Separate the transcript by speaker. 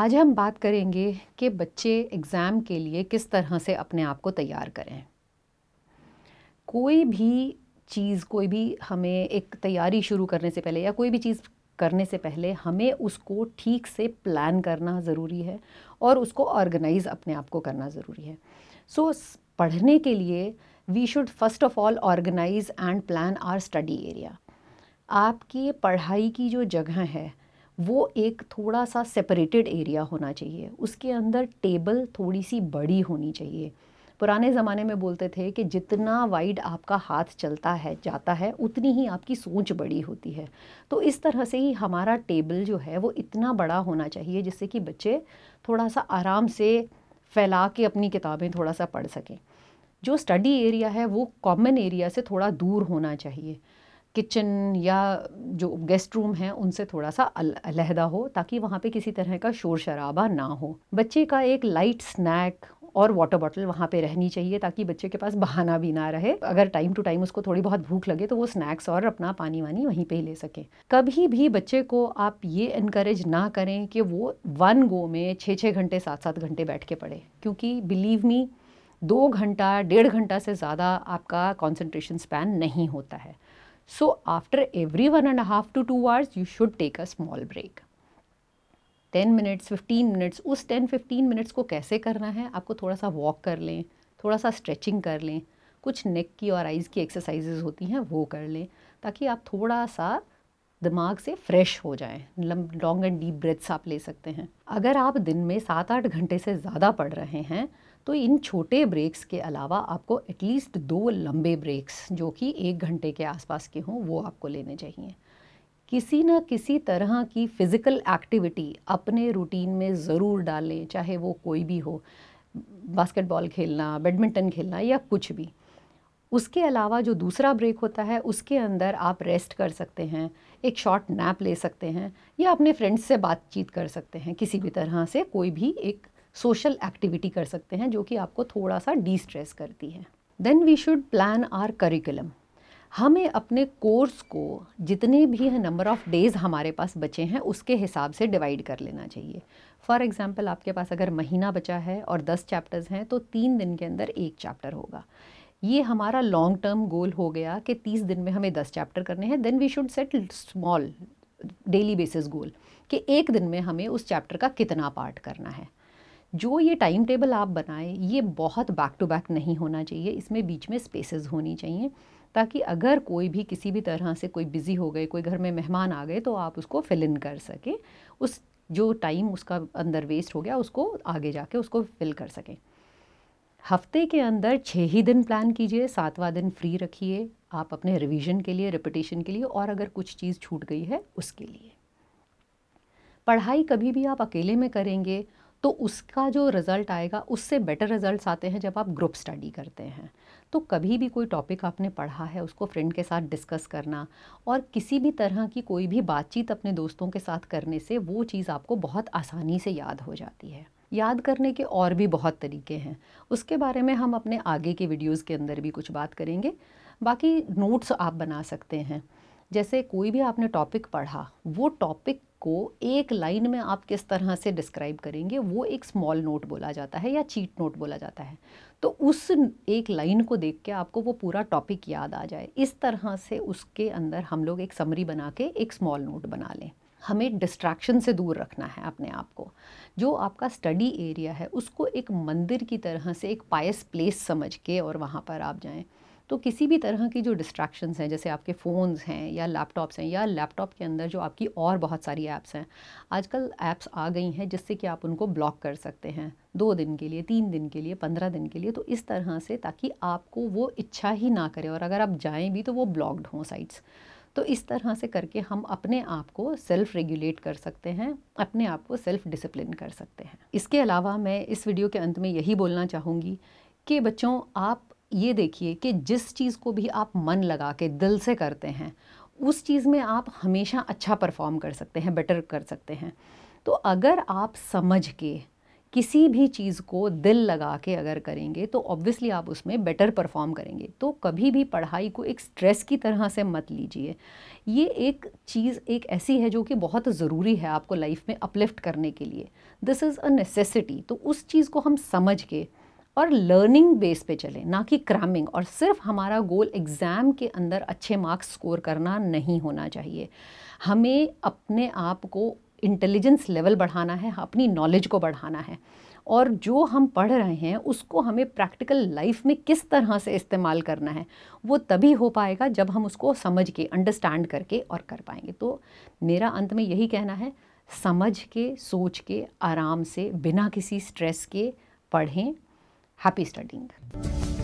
Speaker 1: आज हम बात करेंगे कि बच्चे एग्ज़ाम के लिए किस तरह से अपने आप को तैयार करें कोई भी चीज़ कोई भी हमें एक तैयारी शुरू करने से पहले या कोई भी चीज़ करने से पहले हमें उसको ठीक से प्लान करना ज़रूरी है और उसको ऑर्गेनाइज़ अपने आप को करना ज़रूरी है सो so, पढ़ने के लिए we should first of all organise and plan our study area आपकी पढ़ाई की जो जगह है वो एक थोड़ा सा सेपरेटेड एरिया होना चाहिए उसके अंदर टेबल थोड़ी सी बड़ी होनी चाहिए पुराने ज़माने में बोलते थे कि जितना वाइड आपका हाथ चलता है जाता है उतनी ही आपकी सोच बड़ी होती है तो इस तरह से ही हमारा टेबल जो है वो इतना बड़ा होना चाहिए जिससे कि बच्चे थोड़ा सा आराम से फैला के अपनी किताबें थोड़ा सा पढ़ सकें जो स्टडी एरिया है वो कॉमन एरिया से थोड़ा दूर होना चाहिए किचन या जो गेस्ट रूम हैं उनसे थोड़ा सा अलहदा हो ताकि वहाँ पे किसी तरह का शोर शराबा ना हो बच्चे का एक लाइट स्नैक और वाटर बॉटल वहाँ पे रहनी चाहिए ताकि बच्चे के पास बहाना भी ना रहे अगर टाइम टू टाइम उसको थोड़ी बहुत भूख लगे तो वो स्नैक्स और अपना पानी वानी वहीं पे ही ले सके कभी भी बच्चे को आप ये इनक्रेज ना करें कि वो वन गो में छः छः घंटे सात सात घंटे बैठ के पढ़े क्योंकि बिलीव मी दो घंटा डेढ़ घंटा से ज़्यादा आपका कॉन्सेंट्रेशन स्पैन नहीं होता है so after every one and half to two hours you should take a small break ten 10 minutes 15 minutes उस टेन 15 मिनट्स को कैसे करना है आपको थोड़ा सा वॉक कर लें थोड़ा सा स्ट्रेचिंग कर लें कुछ नेक की और आइज़ की एक्सरसाइजेज होती हैं वो कर लें ताकि आप थोड़ा सा दिमाग से फ्रेश हो जाए लॉन्ग एंड डीप ब्रेथ्स आप ले सकते हैं अगर आप दिन में सात आठ घंटे से ज़्यादा पढ़ रहे हैं तो इन छोटे ब्रेक्स के अलावा आपको एटलीस्ट दो लंबे ब्रेक्स जो कि एक घंटे के आसपास के हों वो आपको लेने चाहिए किसी न किसी तरह की फ़िज़िकल एक्टिविटी अपने रूटीन में ज़रूर डालें चाहे वो कोई भी हो बास्केटबॉल खेलना बैडमिंटन खेलना या कुछ भी उसके अलावा जो दूसरा ब्रेक होता है उसके अंदर आप रेस्ट कर सकते हैं एक शॉर्ट नैप ले सकते हैं या अपने फ्रेंड्स से बातचीत कर सकते हैं किसी भी तरह से कोई भी एक सोशल एक्टिविटी कर सकते हैं जो कि आपको थोड़ा सा डी स्ट्रेस करती है then we should plan our curriculum हमें अपने कोर्स को जितने भी नंबर ऑफ़ डेज़ हमारे पास बचे हैं उसके हिसाब से डिवाइड कर लेना चाहिए फॉर एग्ज़ाम्पल आपके पास अगर महीना बचा है और दस चैप्टर्स हैं तो तीन दिन के अंदर एक चैप्टर होगा ये हमारा लॉन्ग टर्म गोल हो गया कि तीस दिन में हमें दस चैप्टर करने हैं then we should set small daily basis goal कि एक दिन में हमें उस चैप्टर का कितना पार्ट करना है जो ये टाइम टेबल आप बनाएं ये बहुत बैक टू बैक नहीं होना चाहिए इसमें बीच में स्पेसेस होनी चाहिए ताकि अगर कोई भी किसी भी तरह से कोई बिज़ी हो गए कोई घर में मेहमान आ गए तो आप उसको फिल इन कर सकें उस जो टाइम उसका अंदर वेस्ट हो गया उसको आगे जाके उसको फिल कर सकें हफ्ते के अंदर छः ही दिन प्लान कीजिए सातवां दिन फ्री रखिए आप अपने रिवीजन के लिए रिपीटेशन के लिए और अगर कुछ चीज़ छूट गई है उसके लिए पढ़ाई कभी भी आप अकेले में करेंगे तो उसका जो रिज़ल्ट आएगा उससे बेटर रिज़ल्ट आते हैं जब आप ग्रुप स्टडी करते हैं तो कभी भी कोई टॉपिक आपने पढ़ा है उसको फ्रेंड के साथ डिस्कस करना और किसी भी तरह की कोई भी बातचीत अपने दोस्तों के साथ करने से वो चीज़ आपको बहुत आसानी से याद हो जाती है याद करने के और भी बहुत तरीके हैं उसके बारे में हम अपने आगे की वीडियोज़ के अंदर भी कुछ बात करेंगे बाकी नोट्स आप बना सकते हैं जैसे कोई भी आपने टॉपिक पढ़ा वो टॉपिक को एक लाइन में आप किस तरह से डिस्क्राइब करेंगे वो एक स्मॉल नोट बोला जाता है या चीट नोट बोला जाता है तो उस एक लाइन को देख के आपको वो पूरा टॉपिक याद आ जाए इस तरह से उसके अंदर हम लोग एक समरी बना के एक स्मॉल नोट बना लें हमें डिस्ट्रैक्शन से दूर रखना है अपने आप को जो आपका स्टडी एरिया है उसको एक मंदिर की तरह से एक पायस प्लेस समझ के और वहाँ पर आप जाएँ तो किसी भी तरह की जो डिस्ट्रैक्शंस हैं जैसे आपके फ़ोन्स हैं या लैपटॉप्स हैं या लैपटॉप के अंदर जो आपकी और बहुत सारी ऐप्स हैं आजकल ऐप्स आ गई हैं जिससे कि आप उनको ब्लॉक कर सकते हैं दो दिन के लिए तीन दिन के लिए पंद्रह दिन के लिए तो इस तरह से ताकि आपको वो इच्छा ही ना करे और अगर आप जाएँ भी तो वो ब्लॉक्ड हों साइट्स तो इस तरह से करके हम अपने आप को सेल्फ रेगुलेट कर सकते हैं अपने आप को सेल्फ डिसिप्लिन कर सकते हैं इसके अलावा मैं इस वीडियो के अंत में यही बोलना चाहूँगी कि बच्चों आप ये देखिए कि जिस चीज़ को भी आप मन लगा के दिल से करते हैं उस चीज़ में आप हमेशा अच्छा परफॉर्म कर सकते हैं बेटर कर सकते हैं तो अगर आप समझ के किसी भी चीज़ को दिल लगा के अगर करेंगे तो ऑब्वियसली आप उसमें बेटर परफॉर्म करेंगे तो कभी भी पढ़ाई को एक स्ट्रेस की तरह से मत लीजिए ये एक चीज़ एक ऐसी है जो कि बहुत ज़रूरी है आपको लाइफ में अपलिफ्ट करने के लिए दिस इज़ अ नेसेसिटी तो उस चीज़ को हम समझ के और लर्निंग बेस पे चलें ना कि क्रामिंग और सिर्फ हमारा गोल एग्ज़ाम के अंदर अच्छे मार्क्स स्कोर करना नहीं होना चाहिए हमें अपने आप को इंटेलिजेंस लेवल बढ़ाना है अपनी नॉलेज को बढ़ाना है और जो हम पढ़ रहे हैं उसको हमें प्रैक्टिकल लाइफ में किस तरह से इस्तेमाल करना है वो तभी हो पाएगा जब हम उसको समझ के अंडरस्टैंड करके और कर पाएंगे तो मेरा अंत में यही कहना है समझ के सोच के आराम से बिना किसी स्ट्रेस के पढ़ें हैप्पी स्टडिंग